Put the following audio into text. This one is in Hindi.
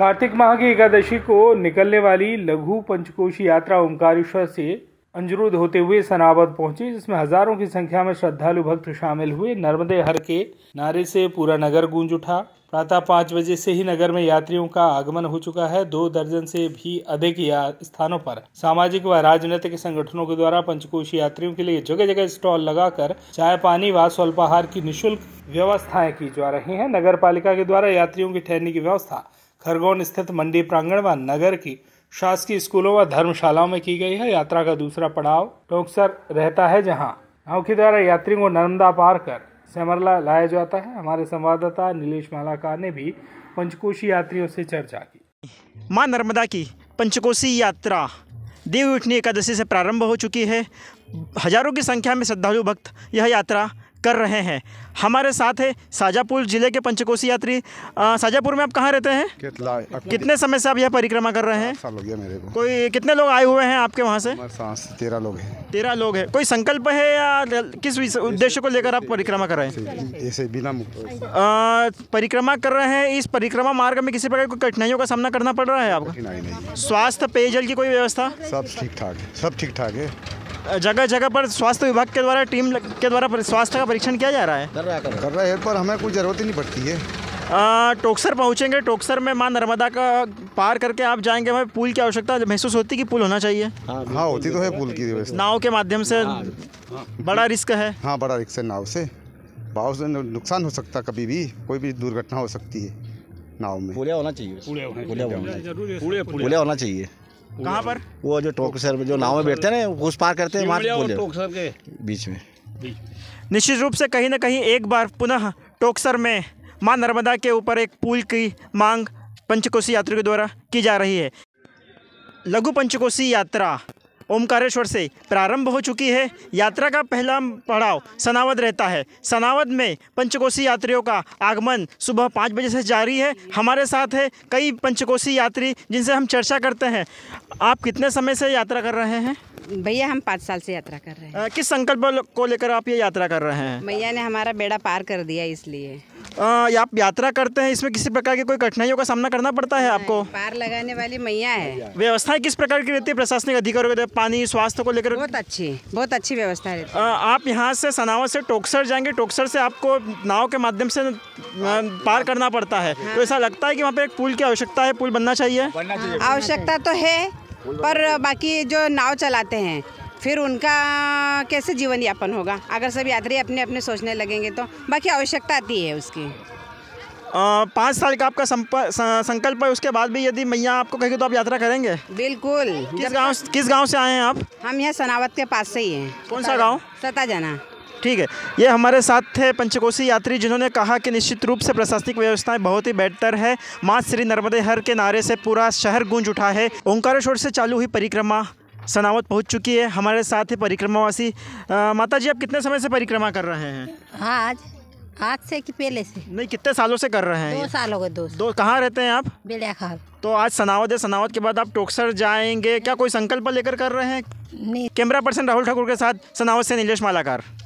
कार्तिक माह की एकादशी को निकलने वाली लघु पंचकोशी यात्रा ओंकारेश्वर से अंजरुद होते हुए सनावद पहुंची जिसमें हजारों की संख्या में श्रद्धालु भक्त शामिल हुए नर्मदे हर के नारे से पूरा नगर गूंज उठा प्रातः पाँच बजे से ही नगर में यात्रियों का आगमन हो चुका है दो दर्जन से भी अधिक स्थानों पर सामाजिक व राजनीतिक संगठनों के द्वारा पंचकोशी यात्रियों के लिए जगह जगह स्टॉल लगाकर चाय पानी व स्वल्पाहार की निःशुल्क व्यवस्थाएं की जा रही हैं नगर पालिका के द्वारा यात्रियों की ठहरने की व्यवस्था खरगोन स्थित मंडी प्रांगण व नगर की शासकीय स्कूलों व धर्मशालाओं में की गई है यात्रा का दूसरा पड़ाव टोंकसर रहता है जहाँ नाव के द्वारा यात्रियों को नर्मदा पार कर सेमरला लाया जाता है हमारे संवाददाता नीलेश मालाकार ने भी पंचकोशी यात्रियों से चर्चा की माँ नर्मदा की पंचकोशी यात्रा देव उठनी एकादशी से प्रारंभ हो चुकी है हजारों की संख्या में श्रद्धालु भक्त यह यात्रा कर रहे हैं हमारे साथ है साजापुर जिले के पंचकोशी यात्री साजापुर में आप कहाँ रहते हैं कितने समय से आप यह परिक्रमा कर रहे हैं साल हो गया मेरे को कोई कितने लोग आए हुए हैं आपके वहाँ से तेरह लोग हैं तेरह लोग हैं कोई संकल्प है या किस उद्देश्य को लेकर आप परिक्रमा कर रहे हैं बिना परिक्रमा कर रहे हैं इस परिक्रमा मार्ग में किसी प्रकार की कठिनाइयों का सामना करना पड़ रहा है आपको स्वास्थ्य पेयजल की कोई व्यवस्था सब ठीक ठाक है सब ठीक ठाक है जगह जगह पर स्वास्थ्य विभाग के द्वारा टीम के द्वारा स्वास्थ्य का परीक्षण किया जा रहा है कर रहा है पर हमें कोई ज़रूरत ही नहीं पड़ती है टोक्सर पहुँचेंगे टोक्सर में माँ नर्मदा का पार करके आप जाएंगे वहाँ पुल की आवश्यकता महसूस होती कि पुल होना चाहिए हाँ, हाँ होती तो है पुल की व्यवस्था नाव के माध्यम से हाँ, हाँ। बड़ा रिस्क है हाँ बड़ा रिस्क है नाव से बाव से नुकसान हो सकता कभी भी कोई भी दुर्घटना हो सकती है नाव में पुलिया होना चाहिए पुलिया होना चाहिए कहाँ पर वो जो टोकसर जो नाव में बैठते हैं ना घुस पार करते हैं वहाँ के बीच में निश्चित रूप से कहीं ना कहीं एक बार पुनः टोकसर में मां नर्मदा के ऊपर एक पुल की मांग पंचकोसी यात्रियों के द्वारा की जा रही है लघु पंचकोसी यात्रा ओमकारेश्वर से प्रारंभ हो चुकी है यात्रा का पहला पड़ाव सनावद रहता है सनावद में पंचकोशी यात्रियों का आगमन सुबह पाँच बजे से जारी है हमारे साथ है कई पंचकोशी यात्री जिनसे हम चर्चा करते हैं आप कितने समय से यात्रा कर रहे हैं भैया हम पाँच साल से यात्रा कर रहे हैं किस संकल्प को लेकर आप ये यात्रा कर रहे हैं भैया ने हमारा बेड़ा पार कर दिया इसलिए आप यात्रा करते हैं इसमें किसी प्रकार की कोई कठिनाइयों का सामना करना पड़ता है आपको पार लगाने वाली मैया है व्यवस्थाएं किस प्रकार की रहती है प्रशासनिक अधिकारियों के पानी स्वास्थ्य को लेकर बहुत अच्छी बहुत अच्छी व्यवस्था रहती है आप यहाँ से सनावर से टोक्सर जाएंगे टोक्सर से आपको नाव के माध्यम से पार करना पड़ता है हाँ। तो ऐसा लगता है की वहाँ पे एक पुल की आवश्यकता है पुल बनना चाहिए आवश्यकता तो है पर बाकी जो नाव चलाते हैं फिर उनका कैसे जीवन यापन होगा अगर सब यात्री अपने अपने सोचने लगेंगे तो बाकी आवश्यकता आती है उसकी पाँच साल का आपका संकल्प है उसके बाद भी यदि मैया आपको कहेगी तो आप यात्रा करेंगे बिल्कुल किस गांव किस गांव से आए हैं आप हम यहाँ सनावत के पास से ही हैं कौन सा गांव सता जाना ठीक है ये हमारे साथ थे पंचकोशी यात्री जिन्होंने कहा कि निश्चित रूप से प्रशासनिक व्यवस्थाएं बहुत ही बेहतर है माँ श्री नर्मदे हर के नारे से पूरा शहर गूंज उठा है ओंकारेश्वर से चालू हुई परिक्रमा सनावत पहुंच चुकी है हमारे साथ है परिक्रमावासी माता जी आप कितने समय से परिक्रमा कर रहे हैं आज आज से कि पहले से नहीं कितने सालों से कर रहे हैं दो साल हो गए दो दो कहाँ रहते हैं आप बेड़ियाखाल तो आज सनावत है सनावत के बाद आप टोकसर जाएंगे क्या कोई संकल्प लेकर कर रहे हैं नहीं कैमरा पर्सन राहुल ठाकुर के साथ सनावत से नीलेश मालाकार